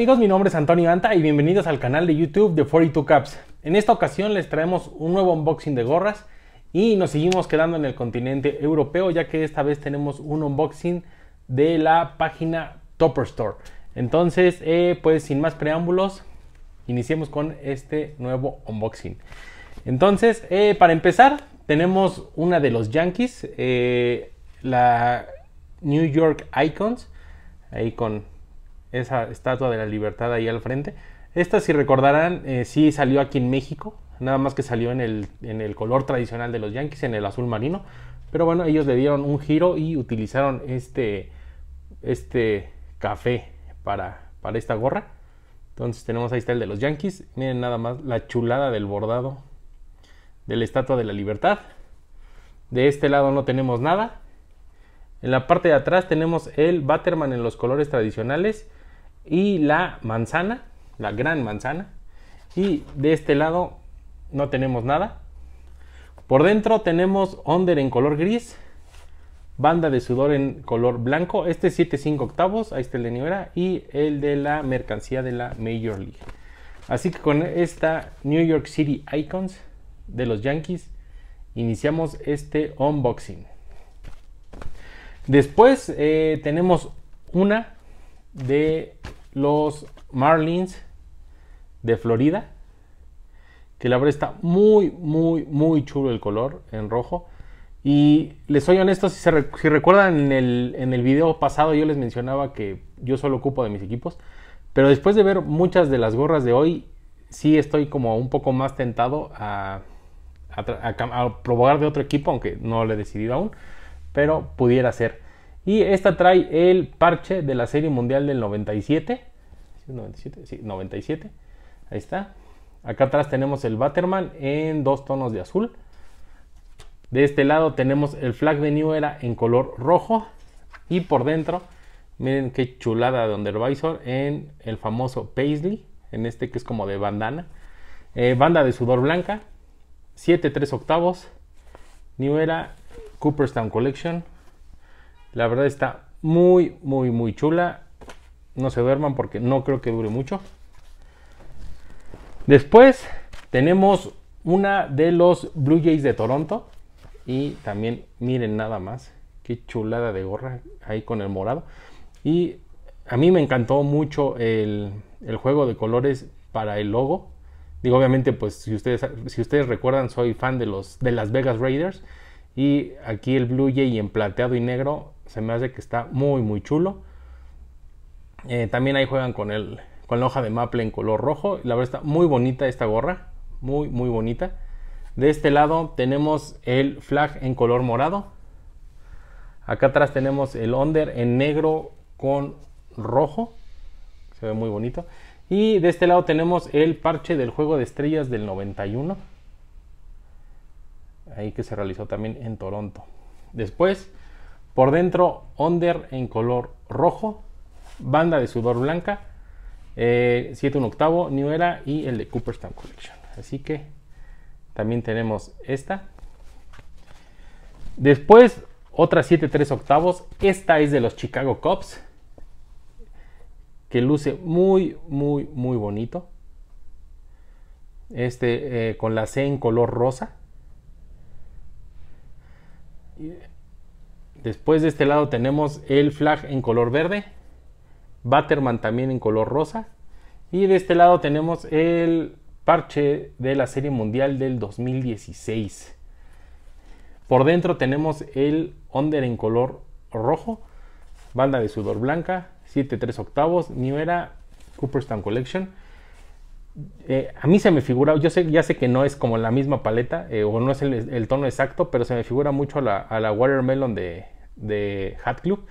amigos? Mi nombre es Antonio Anta y bienvenidos al canal de YouTube de 42 Caps. En esta ocasión les traemos un nuevo unboxing de gorras y nos seguimos quedando en el continente europeo ya que esta vez tenemos un unboxing de la página Topper Store. Entonces, eh, pues sin más preámbulos, iniciemos con este nuevo unboxing. Entonces, eh, para empezar, tenemos una de los Yankees, eh, la New York Icons, ahí con esa estatua de la libertad ahí al frente. Esta, si recordarán, si eh, sí salió aquí en México, nada más que salió en el, color tradicional de los Yankees, en el azul marino. Pero bueno, ellos le dieron un giro y utilizaron este, este café para, para esta gorra. Entonces tenemos ahí está el de los Yankees. Miren nada más la chulada del bordado de la Estatua de la Libertad. De este lado no tenemos nada. En la parte de atrás tenemos el Batterman en los colores tradicionales y la manzana, la gran manzana. Y de este lado no tenemos nada. Por dentro tenemos onder en color gris, banda de sudor en color blanco. Este es 5 octavos, ahí está el de Nivera y el de la mercancía de la Major League. Así que con esta New York City Icons de los Yankees iniciamos este unboxing. Después eh, tenemos una de los Marlins de Florida. Que la verdad está muy, muy, muy chulo el color en rojo. Y les soy honesto, si, recuerdan en el, en video pasado yo les mencionaba que yo solo ocupo de mis equipos. Pero después de ver muchas de las gorras de hoy, sí estoy como un poco más tentado a, a, a de otro equipo, aunque no lo he decidido aún. Pero pudiera ser. Y esta trae el parche de la Serie Mundial del 97. 97, sí, 97. Ahí está. Acá atrás tenemos el Batterman en dos tonos de azul. De este lado tenemos el flag de New Era en color rojo. Y por dentro, miren qué chulada de Undervisor en el famoso Paisley. En este que es como de bandana. Eh, banda de sudor blanca. 7 3 octavos. New Era Cooperstown Collection. La verdad está muy, muy, muy chula. No se duerman porque no creo que dure mucho. Después tenemos una de los Blue Jays de Toronto. Y también miren nada más. Qué chulada de gorra ahí con el morado. Y a mí me encantó mucho el, juego de colores para el logo. Digo, obviamente, pues si ustedes, si ustedes recuerdan, soy fan de, los, de las Vegas Raiders. Y aquí el Blue Jay en plateado y negro se me hace que está muy muy chulo. Eh, también ahí juegan con, el, con la hoja de maple en color rojo. La verdad está muy bonita esta gorra. Muy muy bonita. De este lado tenemos el flag en color morado. Acá atrás tenemos el under en negro con rojo. Se ve muy bonito. Y de este lado tenemos el parche del juego de estrellas del 91 ahí que se realizó también en Toronto. Después, por dentro, under en color rojo, banda de sudor blanca, 7 1 un octavo, New Era y el de Cooperstown Collection. Así que también tenemos esta. Después, otra 7 3 octavos. Esta es de los Chicago Cubs. Que luce muy, muy, muy bonito. Este eh, con la C en color rosa. Después de este lado tenemos el flag en color verde. Batterman también en color rosa. Y de este lado tenemos el parche de la Serie Mundial del 2016. Por dentro tenemos el under en color rojo. Banda de sudor blanca. 7 3 octavos. Era. Cooperstown Collection. Eh, a mí se me figura, yo sé, ya sé que no es como la misma paleta eh, o no es el, tono exacto, pero se me figura mucho a la, Watermelon de, Hat Club.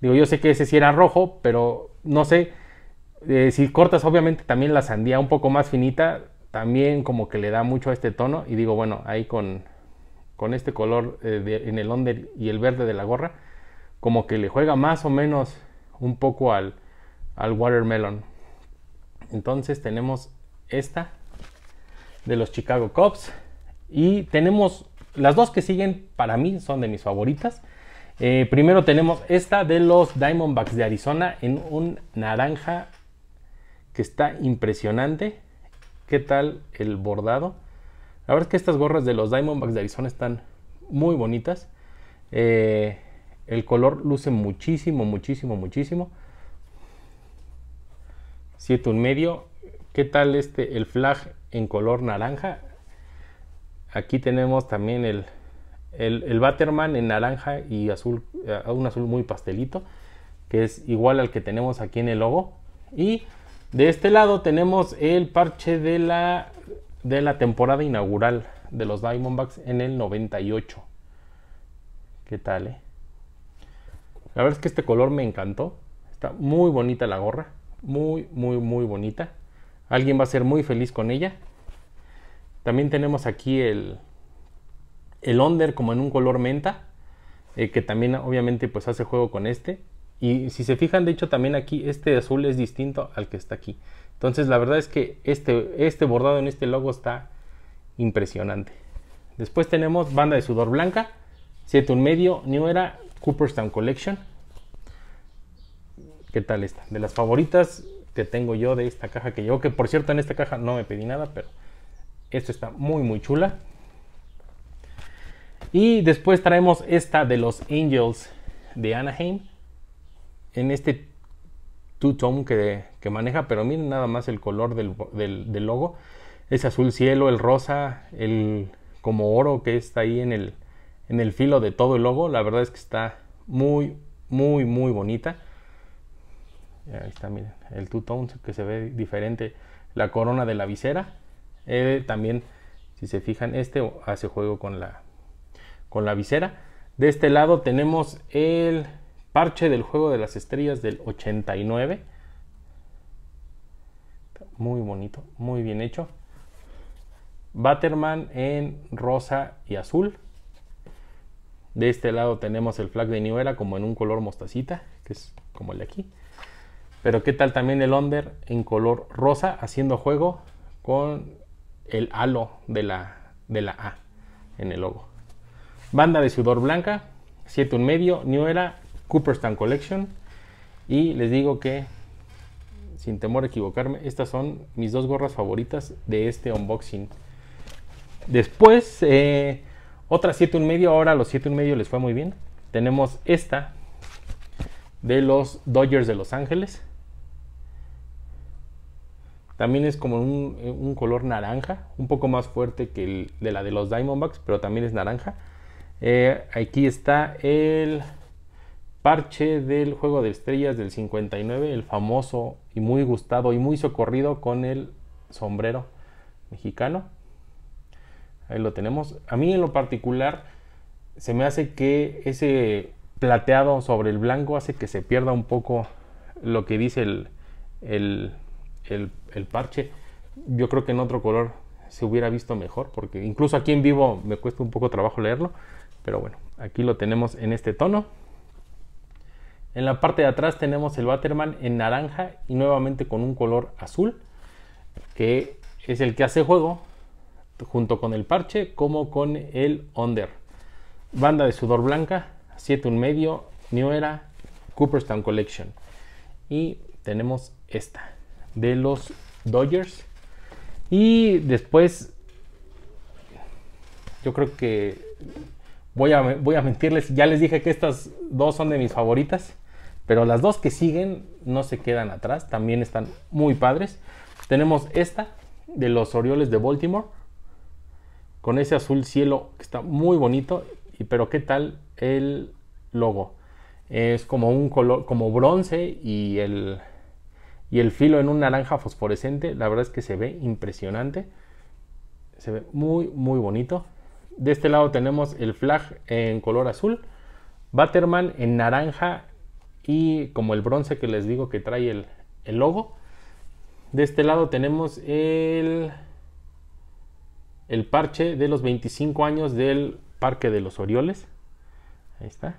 Digo, yo sé que ese sí era rojo, pero no sé. Eh, si cortas obviamente también la sandía un poco más finita, también como que le da mucho a este tono. Y digo, bueno, ahí con, con este color en el under y el verde de la gorra, como que le juega más o menos un poco al, al watermelon. Entonces tenemos esta de los Chicago Cubs. Y tenemos las dos que siguen, para mí son de mis favoritas. Eh, primero tenemos esta de los Diamondbacks de Arizona en un naranja que está impresionante. ¿Qué tal el bordado? La verdad es que estas gorras de los Diamondbacks de Arizona están muy bonitas. Eh, el color luce muchísimo, muchísimo, muchísimo. siete un medio ¿Qué tal este, el flag en color naranja? Aquí tenemos también el, el, el en naranja y azul, eh, un azul muy pastelito, que es igual al que tenemos aquí en el logo. Y de este lado tenemos el parche de la, de la temporada inaugural de los Diamondbacks en el 98. ¿Qué tal, eh? La verdad es que este color me encantó. Está muy bonita la gorra. Muy, muy, muy bonita. Alguien va a ser muy feliz con ella. También tenemos aquí el, el under como en un color menta, eh, que también obviamente pues hace juego con este. Y si se fijan, de hecho también aquí este azul es distinto al que está aquí. Entonces la verdad es que este, este bordado en este logo está impresionante. Después tenemos banda de sudor blanca, 7 medio, New Era, Cooperstown Collection. ¿Qué tal esta? De las favoritas, que tengo yo de esta caja que llevo, que por cierto en esta caja no me pedí nada, pero esto está muy muy chula. Y después traemos esta de los Angels de Anaheim, en este two-tone que, maneja, pero miren nada más el color del, logo, es azul cielo, el rosa, el como oro que está ahí en el, en el filo de todo el logo. La verdad es que está muy, muy, muy bonita. Ahí está, miren, el two-tone que se ve diferente, la corona de la visera. Eh, también, si se fijan, este hace juego con la, con la visera. De este lado tenemos el parche del juego de las estrellas del 89. Muy bonito, muy bien hecho. Batterman en rosa y azul. De este lado tenemos el flag de New como en un color mostacita, que es como el de aquí. Pero qué tal también el under en color rosa haciendo juego con el halo de la, de la A en el logo. Banda de sudor blanca, 7 un medio, New Era, Cooperstown Collection. Y les digo que, sin temor a equivocarme, estas son mis dos gorras favoritas de este unboxing. Después, eh, otra 7 un medio, ahora los 7 medio les fue muy bien. Tenemos esta de los Dodgers de Los Ángeles también es como un, color naranja, un poco más fuerte que el de la de los Diamondbacks, pero también es naranja. Eh, aquí está el parche del juego de estrellas del 59, el famoso y muy gustado y muy socorrido con el sombrero mexicano. Ahí lo tenemos. A mí en lo particular se me hace que ese plateado sobre el blanco hace que se pierda un poco lo que dice el el, parche. Yo creo que en otro color se hubiera visto mejor, porque incluso aquí en vivo me cuesta un poco trabajo leerlo, pero bueno, aquí lo tenemos en este tono. En la parte de atrás tenemos el Batman en naranja y nuevamente con un color azul, que es el que hace juego junto con el parche como con el under. Banda de sudor blanca, 7 un medio, New Era, Cooperstown Collection. Y tenemos esta de los Dodgers. Y después, yo creo que voy a, voy a mentirles, ya les dije que estas dos son de mis favoritas, pero las dos que siguen no se quedan atrás, también están muy padres. Tenemos esta de los Orioles de Baltimore, con ese azul cielo que está muy bonito, y, pero ¿qué tal el logo? Es como un color, como bronce y el, y el filo en un naranja fosforescente, la verdad es que se ve impresionante, se ve muy muy bonito. De este lado tenemos el flag en color azul, Batterman en naranja y como el bronce que les digo que trae el, logo. De este lado tenemos el, el parche de los 25 años del Parque de los Orioles. Ahí está.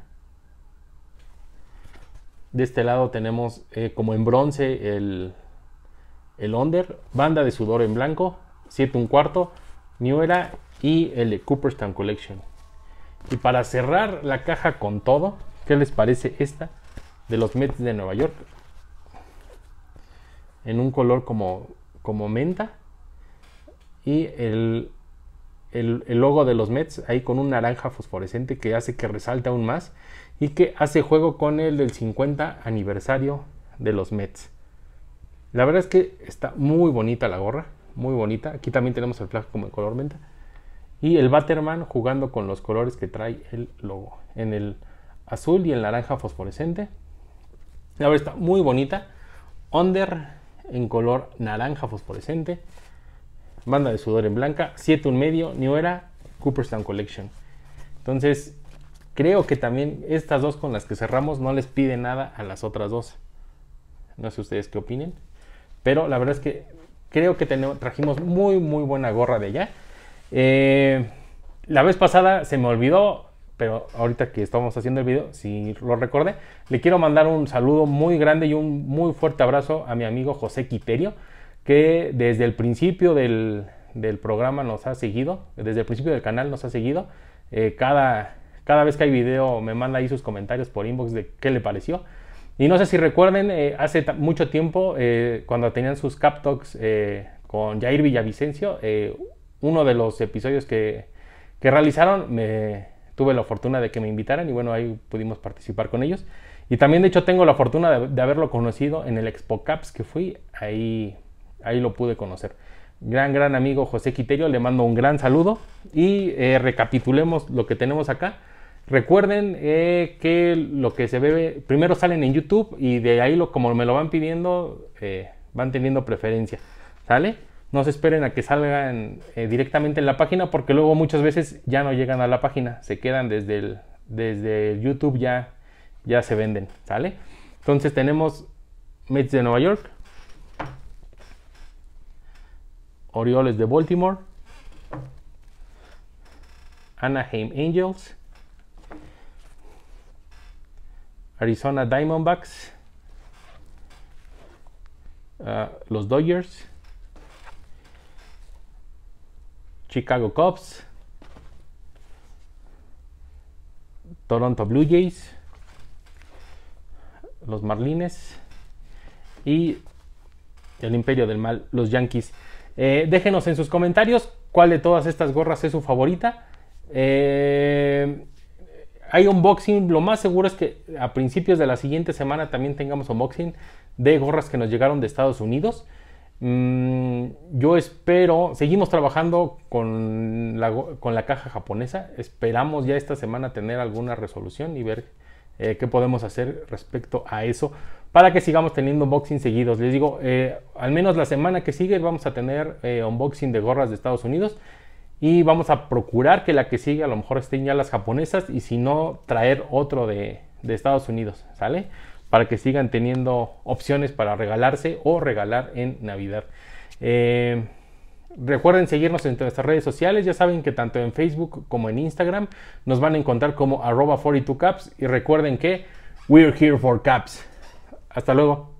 De este lado tenemos eh, como en bronce el, el Under, Banda de Sudor en Blanco, 7 un cuarto, New Era y el Cooperstown Collection. Y para cerrar la caja con todo, ¿qué les parece esta de los Mets de Nueva York? En un color como, como menta. Y el el, logo de los Mets ahí con un naranja fosforescente que hace que resalte aún más y que hace juego con el del 50 aniversario de los Mets. La verdad es que está muy bonita la gorra, muy bonita. Aquí también tenemos el flag como en color menta. Y el Batman jugando con los colores que trae el logo. En el azul y el naranja fosforescente. La verdad está muy bonita. Under en color naranja fosforescente. Banda de Sudor en Blanca, 7 un medio, New Era, Cooperstown Collection. Entonces, creo que también estas dos con las que cerramos no les pide nada a las otras dos. No sé ustedes qué opinen. Pero la verdad es que creo que trajimos muy, muy buena gorra de allá. Eh, la vez pasada se me olvidó, pero ahorita que estamos haciendo el video, si lo recordé, le quiero mandar un saludo muy grande y un muy fuerte abrazo a mi amigo José Quiterio que desde el principio del, del, programa nos ha seguido, desde el principio del canal nos ha seguido. Eh, cada, cada vez que hay video me manda ahí sus comentarios por inbox de qué le pareció. Y no sé si recuerden, eh, hace mucho tiempo, eh, cuando tenían sus Cap Talks con Jair Villavicencio, uno de los episodios que, que realizaron, me, tuve la fortuna de que me invitaran y bueno, ahí pudimos participar con ellos. Y también, de hecho, tengo la fortuna de, de haberlo conocido en el Expo Caps que fui. Ahí ahí lo pude conocer. Gran, gran amigo José Quiterio, le mando un gran saludo y eh, recapitulemos lo que tenemos acá. Recuerden eh, que lo que se bebe primero salen en YouTube y de ahí, como me lo van pidiendo, eh, van teniendo preferencia. ¿Sale? No se esperen a que salgan directamente en la página porque luego muchas veces ya no llegan a la página, se quedan desde, el, desde YouTube ya, ya se venden. ¿Sale? Entonces tenemos Mets de Nueva York, Orioles de Baltimore, Anaheim Angels, Arizona Diamondbacks, uh, los Dodgers, Chicago Cubs, Toronto Blue Jays, los Marlines y el Imperio del Mal, los Yankees. Eh, déjenos en sus comentarios cuál de todas estas gorras es su favorita. Eh, hay unboxing, lo más seguro es que a principios de la siguiente semana también tengamos unboxing de gorras que nos llegaron de Estados Unidos. Mm, yo espero, seguimos trabajando con la, con la, caja japonesa, esperamos ya esta semana tener alguna resolución y ver eh, qué podemos hacer respecto a eso, para que sigamos teniendo unboxing seguidos. Les digo, eh, al menos la semana que sigue vamos a tener eh, unboxing de gorras de Estados Unidos y vamos a procurar que la que sigue a lo mejor estén ya las japonesas y si no, traer otro de, Estados Unidos, ¿sale? Para que sigan teniendo opciones para regalarse o regalar en Navidad. Eh, recuerden seguirnos en nuestras redes sociales, ya saben que tanto en Facebook como en Instagram nos van a encontrar como arroba 42caps y recuerden que we're here for caps. Hasta luego.